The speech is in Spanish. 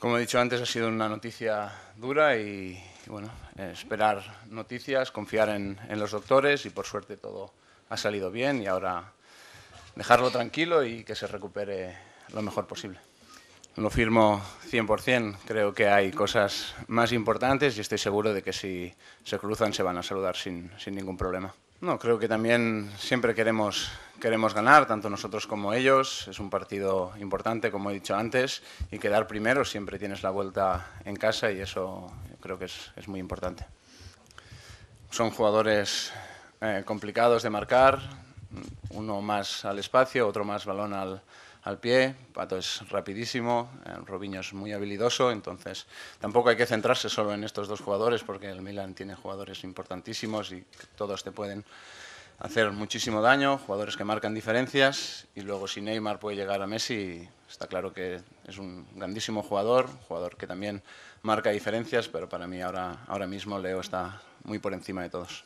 Como he dicho antes, ha sido una noticia dura y, bueno, esperar noticias, confiar en, los doctores y por suerte todo ha salido bien y ahora dejarlo tranquilo y que se recupere lo mejor posible. Lo firmo 100%, creo que hay cosas más importantes y estoy seguro de que si se cruzan se van a saludar sin, sin ningún problema. No, creo que también siempre queremos, queremos ganar, tanto nosotros como ellos. Es un partido importante, como he dicho antes, y quedar primero siempre tienes la vuelta en casa y eso creo que es, muy importante. Son jugadores eh, complicados de marcar, uno más al espacio, otro más balón al, al pie, Pato es rapidísimo, eh, Robinho es muy habilidoso, entonces tampoco hay que centrarse solo en estos dos jugadores porque el Milan tiene jugadores importantísimos y todos te pueden hacer muchísimo daño, jugadores que marcan diferencias y luego si Neymar puede llegar a Messi, está claro que es un grandísimo jugador, jugador que también marca diferencias, pero para mí ahora, ahora mismo Leo está muy por encima de todos.